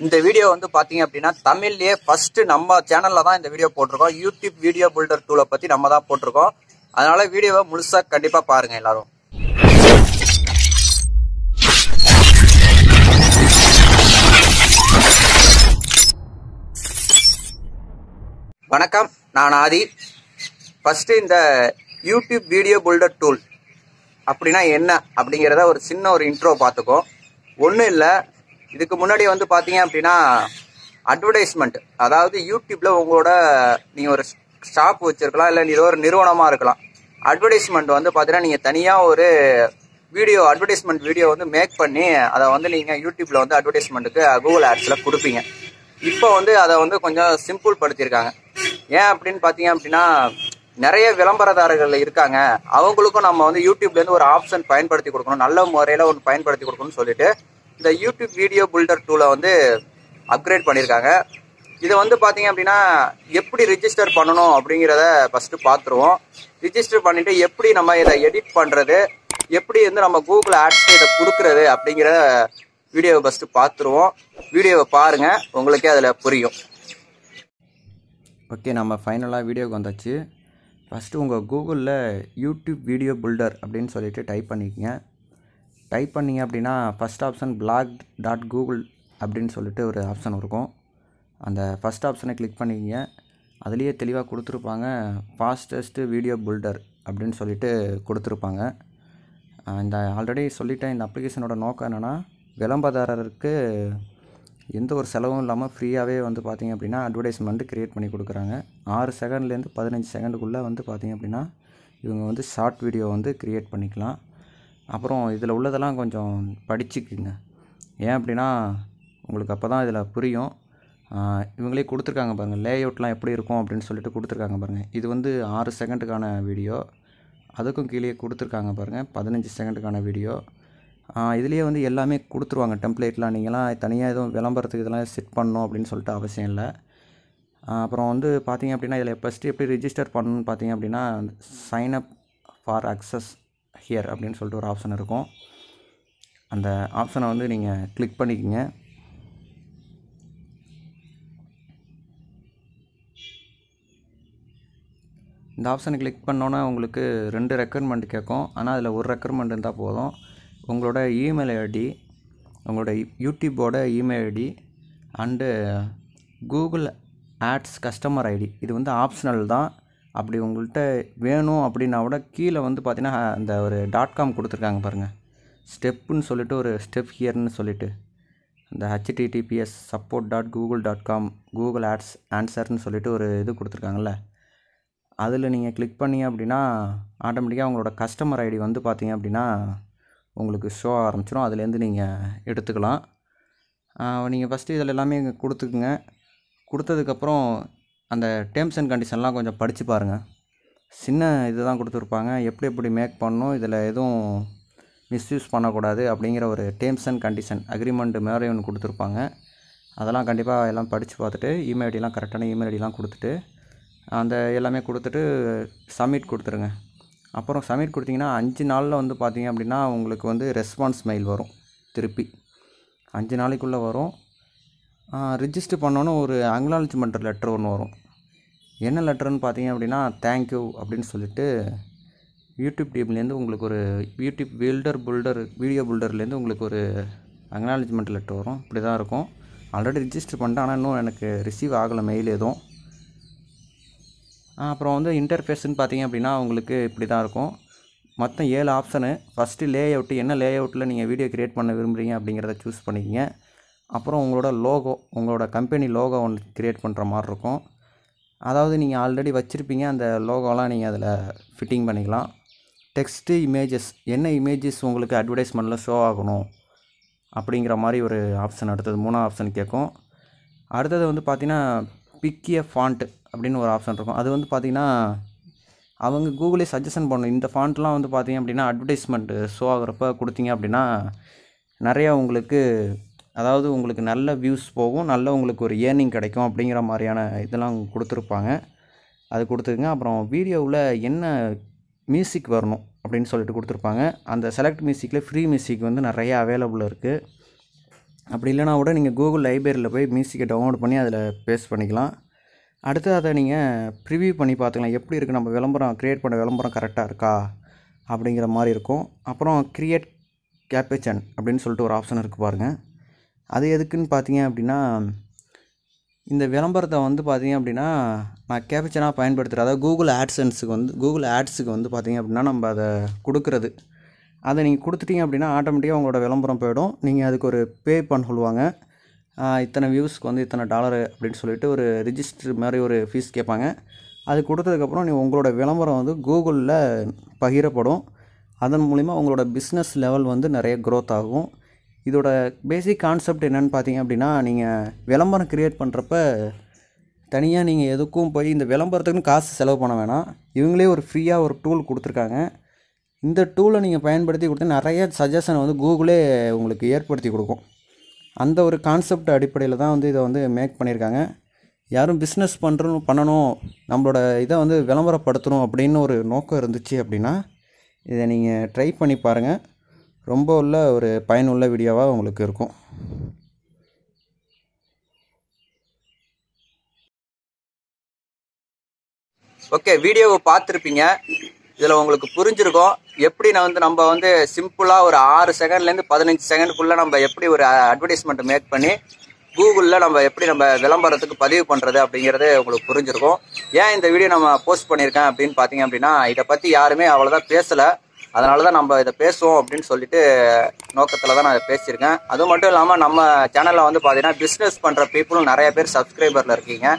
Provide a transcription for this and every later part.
இந்த வீடியோ வந்து பார்த்தீங்க அப்படின்னா தமிழ்லேயே ஃபஸ்ட்டு நம்ம சேனலில் தான் இந்த வீடியோ போட்டிருக்கோம் யூடியூப் வீடியோ பில்டர் டூலை பற்றி நம்ம தான் போட்டிருக்கோம் அதனால் வீடியோவை முழுசாக கண்டிப்பாக பாருங்கள் எல்லோரும் வணக்கம் நான் ஆதி ஃபஸ்ட்டு இந்த யூடியூப் வீடியோ பில்டர் டூல் அப்படின்னா என்ன அப்படிங்கிறத ஒரு சின்ன ஒரு இன்ட்ரோ பார்த்துக்கோ ஒன்றும் இல்லை இதுக்கு முன்னாடி வந்து பார்த்தீங்க அப்படின்னா அட்வர்டைஸ்மெண்ட் அதாவது யூடியூப்பில் உங்களோட நீங்கள் ஒரு ஷாப் வச்சுருக்கலாம் இல்லை நீ ஒரு நிறுவனமாக இருக்கலாம் அட்வர்டைஸ்மெண்ட் வந்து பார்த்தீங்கன்னா நீங்கள் தனியாக ஒரு வீடியோ அட்வர்டைஸ்மெண்ட் வீடியோ வந்து மேக் பண்ணி அதை வந்து நீங்கள் யூடியூப்பில் வந்து அட்வர்டைஸ்மெண்ட்டுக்கு கூகுள் ஆட்ஸில் கொடுப்பீங்க இப்போ வந்து அதை வந்து கொஞ்சம் சிம்பிள் படுத்தியிருக்காங்க ஏன் அப்படின்னு பார்த்தீங்க அப்படின்னா நிறைய விளம்பரதாரர்கள் இருக்காங்க அவங்களுக்கும் நம்ம வந்து யூடியூப்லேருந்து ஒரு ஆப்ஷன் பயன்படுத்தி கொடுக்கணும் நல்ல முறையில் ஒன்று பயன்படுத்தி கொடுக்கணும்னு சொல்லிட்டு இந்த யூடியூப் வீடியோ பில்டர் டூலை வந்து அப்கிரேட் பண்ணியிருக்காங்க இதை வந்து பார்த்தீங்க அப்படின்னா எப்படி ரிஜிஸ்டர் பண்ணணும் அப்படிங்கிறத ஃபஸ்ட்டு பார்த்துருவோம் ரிஜிஸ்டர் பண்ணிவிட்டு எப்படி நம்ம இதை எடிட் பண்ணுறது எப்படி வந்து நம்ம கூகுள் ஆட்ஸ் இதை கொடுக்குறது அப்படிங்கிற வீடியோவை ஃபஸ்ட்டு பார்த்துருவோம் வீடியோவை பாருங்கள் உங்களுக்கே அதில் புரியும் ஓகே நம்ம ஃபைனலாக வீடியோக்கு வந்தாச்சு ஃபஸ்ட்டு உங்கள் கூகுளில் யூடியூப் வீடியோ பில்டர் அப்படின்னு சொல்லிவிட்டு டைப் பண்ணிக்கங்க டைப் பண்ணிங்க அப்படின்னா first option blog dot Google அப்படின்னு சொல்லிட்டு ஒரு ஆப்ஷன் இருக்கும் அந்த ஃபஸ்ட் ஆப்ஷனை கிளிக் பண்ணிக்கிங்க அதுலேயே தெளிவாக கொடுத்துருப்பாங்க ஃபாஸ்டஸ்ட்டு வீடியோ பில்டர் அப்படின்னு சொல்லிட்டு கொடுத்துருப்பாங்க இந்த ஆல்ரெடி சொல்லிட்டேன் இந்த அப்ளிகேஷனோட நோக்கம் என்னென்னா விளம்பரதாரருக்கு எந்த ஒரு செலவும் இல்லாமல் ஃப்ரீயாகவே வந்து பார்த்திங்க அப்படின்னா அட்வர்டைஸ்மெண்ட்டு க்ரியேட் பண்ணி கொடுக்குறாங்க ஆறு செகண்ட்லேருந்து பதினஞ்சு செகண்டுக்குள்ளே வந்து பார்த்திங்க அப்படின்னா இவங்க வந்து ஷார்ட் வீடியோ வந்து க்ரியேட் பண்ணிக்கலாம் அப்புறம் இதில் உள்ளதெல்லாம் கொஞ்சம் படிச்சுக்குங்க ஏன் அப்படின்னா உங்களுக்கு அப்போ தான் இதில் புரியும் இவங்களே கொடுத்துருக்காங்க பாருங்கள் லேஅவுட்லாம் எப்படி இருக்கும் அப்படின்னு சொல்லிட்டு கொடுத்துருக்காங்க பாருங்கள் இது வந்து ஆறு செகண்டுக்கான வீடியோ அதுக்கும் கீழே கொடுத்துருக்காங்க பாருங்கள் பதினஞ்சு செகண்டுக்கான வீடியோ இதுலேயே வந்து எல்லாமே கொடுத்துருவாங்க டெம்ப்ளேட்லாம் நீங்களாம் தனியாக எதுவும் விளம்பரத்துக்கு இதெல்லாம் செட் பண்ணணும் அப்படின்னு சொல்லிட்டு அவசியம் இல்லை அப்புறம் வந்து பார்த்திங்க அப்படின்னா இதில் ஃபஸ்ட்டு எப்படி ரிஜிஸ்டர் பண்ணணும்னு பார்த்திங்க அப்படின்னா sign up for access here அப்படின்னு சொல்லிட்டு ஒரு ஆப்ஷன் இருக்கும் அந்த ஆப்ஷனை வந்து நீங்கள் கிளிக் பண்ணிக்கோங்க இந்த ஆப்ஷனை கிளிக் பண்ணோன்னே உங்களுக்கு ரெண்டு ரெக்கர்மெண்ட் கேட்கும் ஆனால் அதில் ஒரு ரெக்கர்மெண்ட் இருந்தால் போதும் உங்களோட இமெயில் ஐடி உங்களோட யூடியூப்போட email ID and Google ads customer ID இது வந்து ஆப்ஷனல் தான் அப்படி உங்கள்கிட்ட வேணும் அப்படின்னா கூட கீழே வந்து பார்த்தீங்கன்னா அந்த ஒரு டாட் காம் கொடுத்துருக்காங்க பாருங்கள் ஸ்டெப்புன்னு சொல்லிட்டு ஒரு ஸ்டெப் ஹியர்னு சொல்லிவிட்டு அந்த HTTPS support dot Google dot com Google ads ஆன்சர்னு சொல்லிவிட்டு ஒரு இது கொடுத்துருக்காங்கல்ல அதில் நீங்கள் கிளிக் பண்ணிங்க அப்படின்னா ஆட்டோமேட்டிக்காக உங்களோட கஸ்டமர் ஐடி வந்து பார்த்தீங்க அப்படின்னா உங்களுக்கு ஷோ ஆரம்பிச்சிடும் அதுலேருந்து நீங்கள் எடுத்துக்கலாம் நீங்கள் ஃபஸ்ட்டு இதில் எல்லாமே கொடுத்துக்குங்க கொடுத்ததுக்கப்புறம் அந்த டேர்ம்ஸ் அண்ட் கண்டிஷன்லாம் கொஞ்சம் படித்து பாருங்கள் சின்ன இது தான் கொடுத்துருப்பாங்க எப்படி எப்படி மேக் பண்ணணும் இதில் எதுவும் மிஸ்யூஸ் பண்ணக்கூடாது அப்படிங்கிற ஒரு டேர்ம்ஸ் அண்ட் கண்டிஷன் அக்ரிமெண்ட் மேலே ஒன்று கொடுத்துருப்பாங்க அதெல்லாம் கண்டிப்பாக எல்லாம் படித்து பார்த்துட்டு இமெயில் ஐடிலாம் கரெக்டான இமெயில் ஐடிலாம் கொடுத்துட்டு அந்த எல்லாமே கொடுத்துட்டு சப்மிட் கொடுத்துருங்க அப்புறம் சப்மிட் கொடுத்திங்கன்னா அஞ்சு நாளில் வந்து பார்த்தீங்க அப்படின்னா உங்களுக்கு வந்து ரெஸ்பான்ஸ் மெயில் வரும் திருப்பி அஞ்சு நாளைக்குள்ளே வரும் ரிஜிஸ்டர் பண்ணோன்னு ஒரு அக்னாலஜ்மெண்ட் லெட்டர் ஒன்று வரும் என்ன லெட்டர்னு பார்த்தீங்க அப்படின்னா தேங்க்யூ அப்படின்னு சொல்லிட்டு யூடியூப் டீம்லேருந்து உங்களுக்கு ஒரு யூடியூப் பில்டர் புல்டர் வீடியோ புல்டர்லேருந்து உங்களுக்கு ஒரு அக்னாலஜ்மெண்ட் லெட்டர் வரும் இப்படி தான் இருக்கும் ஆல்ரெடி ரிஜிஸ்டர் பண்ணிட்டேன் ஆனால் இன்னும் எனக்கு ரிசீவ் ஆகலை மெயில் எதுவும் அப்புறம் வந்து இன்டர்ஃபேஸ்ன்னு பார்த்தீங்க அப்படின்னா உங்களுக்கு இப்படி தான் இருக்கும் மொத்தம் ஏழு ஆப்ஷனு ஃபஸ்ட்டு லே அவுட்டு என்ன லே அவுட்டில் நீங்கள் வீடியோ க்ரியேட் பண்ண விரும்புகிறீங்க அப்படிங்கிறத சூஸ் பண்ணிக்கிங்க அப்புறம் உங்களோட லோகோ உங்களோட கம்பெனி லோகோ ஒன்று க்ரியேட் பண்ணுற மாதிரி இருக்கும் அதாவது நீங்கள் ஆல்ரெடி வச்சுருப்பீங்க அந்த லோகோலாம் நீங்கள் அதில் ஃபிட்டிங் பண்ணிக்கலாம் டெக்ஸ்ட்டு இமேஜஸ் என்ன இமேஜஸ் உங்களுக்கு அட்வர்டைஸ்மெண்ட்டில் ஷோ ஆகணும் அப்படிங்கிற மாதிரி ஒரு ஆப்ஷன் அடுத்தது மூணாவது ஆப்ஷன் கேட்கும் அடுத்தது வந்து பார்த்திங்கன்னா பிக்கிய ஃபாண்ட்டு அப்படின்னு ஒரு ஆப்ஷன் இருக்கும் அது வந்து பார்த்திங்கன்னா அவங்க கூகுளே சஜஷன் பண்ணும் இந்த ஃபாண்ட்லாம் வந்து பார்த்திங்க அப்படின்னா அட்வர்டைஸ்மெண்ட்டு ஷோ ஆகிறப்ப கொடுத்தீங்க அப்படின்னா நிறையா உங்களுக்கு அதாவது உங்களுக்கு நல்ல வியூஸ் போகும் நல்ல உங்களுக்கு ஒரு ஏர்னிங் கிடைக்கும் அப்படிங்கிற மாதிரியான இதெல்லாம் கொடுத்துருப்பாங்க அது கொடுத்துருங்க அப்புறம் வீடியோவில் என்ன மியூசிக் வரணும் அப்படின்னு சொல்லிட்டு கொடுத்துருப்பாங்க அந்த செலக்ட் மியூசிக்கில் ஃப்ரீ மியூசிக் வந்து நிறையா அவைலபிள் இருக்குது அப்படி இல்லைனா கூட நீங்கள் கூகுள் லைப்ரரியில் போய் மியூசிக்கை டவுன்லோட் பண்ணி அதில் பேஸ்ட் பண்ணிக்கலாம் அடுத்து அதை நீங்கள் ப்ரிவியூ பண்ணி பார்த்துக்கலாம் எப்படி இருக்குது நம்ம விளம்பரம் க்ரியேட் பண்ண விளம்பரம் கரெக்டாக இருக்கா அப்படிங்கிற மாதிரி இருக்கும் அப்புறம் க்ரியேட் கேப்பேச்சன் அப்படின்னு சொல்லிட்டு ஒரு ஆப்ஷன் இருக்குது பாருங்கள் அது எதுக்குன்னு பார்த்தீங்க அப்படின்னா இந்த விளம்பரத்தை வந்து பார்த்தீங்க அப்படின்னா நான் கேப்சனாக பயன்படுத்துகிறேன் அதாவது கூகுள் ஆட்ஸன்ஸுக்கு வந்து கூகுள் ஆட்ஸுக்கு வந்து பார்த்தீங்க அப்படின்னா நம்ம அதை கொடுக்குறது அதை நீங்கள் கொடுத்துட்டீங்க அப்படின்னா ஆட்டோமேட்டிக்காக உங்களோட விளம்பரம் போயிடும் நீங்கள் அதுக்கு ஒரு பே பண்ண சொல்லுவாங்க இத்தனை வியூஸ்க்கு வந்து இத்தனை டாலரு அப்படின்னு சொல்லிட்டு ஒரு ரிஜிஸ்டர் மாதிரி ஒரு ஃபீஸ் கேட்பாங்க அது கொடுத்ததுக்கப்புறம் நீ உங்களோட விளம்பரம் வந்து கூகுளில் பகிரப்படும் அதன் மூலிமா உங்களோட பிஸ்னஸ் லெவல் வந்து நிறைய க்ரோத் ஆகும் இதோட பேசிக் கான்செப்ட் என்னென்னு பார்த்தீங்க அப்படின்னா நீங்கள் விளம்பரம் க்ரியேட் பண்ணுறப்ப தனியாக நீங்கள் எதுக்கும் போய் இந்த விளம்பரத்துக்குன்னு காசு செலவு பண்ண வேணாம் இவங்களே ஒரு ஃப்ரீயாக ஒரு டூல் கொடுத்துருக்காங்க இந்த டூலை நீங்கள் பயன்படுத்தி கொடுத்து நிறைய சஜஷன் வந்து கூகுளே உங்களுக்கு ஏற்படுத்தி கொடுக்கும் அந்த ஒரு கான்செப்ட் அடிப்படையில் தான் வந்து இதை வந்து மேக் பண்ணியிருக்காங்க யாரும் பிஸ்னஸ் பண்ணுறணும் பண்ணணும் நம்மளோட இதை வந்து விளம்பரப்படுத்தணும் அப்படின்னு ஒரு நோக்கம் இருந்துச்சு அப்படின்னா இதை நீங்கள் ட்ரை பண்ணி பாருங்கள் ரொம்ப உள்ள ஒரு பயனுள்ள வீடியோவாக உங்களுக்கு இருக்கும் ஓகே வீடியோவை பார்த்துருப்பீங்க இதில் உங்களுக்கு புரிஞ்சிருக்கும் எப்படி நான் வந்து நம்ம வந்து சிம்பிளாக ஒரு ஆறு செகண்ட்லேருந்து பதினஞ்சு செகண்டுக்குள்ளே நம்ம எப்படி ஒரு அட்வர்டைஸ்மெண்ட் மேக் பண்ணி கூகுளில் நம்ம எப்படி நம்ம விளம்பரத்துக்கு பதிவு பண்ணுறது அப்படிங்கிறது உங்களுக்கு புரிஞ்சிருக்கும் ஏன் இந்த வீடியோ நம்ம போஸ்ட் பண்ணியிருக்கேன் அப்படின்னு பார்த்தீங்க அப்படின்னா இதை பற்றி யாருமே அவ்வளோதான் பேசலை அதனால தான் நம்ம இதை பேசுவோம் அப்படின்னு சொல்லிட்டு நோக்கத்தில் தான் நான் பேசியிருக்கேன் அது மட்டும் இல்லாமல் நம்ம சேனலில் வந்து பார்த்தீங்கன்னா பிஸ்னஸ் பண்ணுற பீப்புளும் நிறைய பேர் சப்ஸ்கிரைபரில் இருக்கீங்க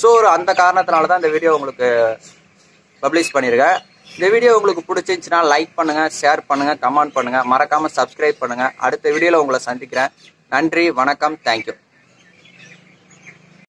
ஸோ ஒரு அந்த காரணத்தினால தான் இந்த வீடியோ உங்களுக்கு பப்ளிஷ் பண்ணியிருக்கேன் இந்த வீடியோ உங்களுக்கு பிடிச்சிருந்துச்சுன்னா லைக் பண்ணுங்கள் ஷேர் பண்ணுங்கள் கமெண்ட் பண்ணுங்கள் மறக்காமல் சப்ஸ்கிரைப் பண்ணுங்கள் அடுத்த வீடியோவில் உங்களை சந்திக்கிறேன் நன்றி வணக்கம் தேங்க்யூ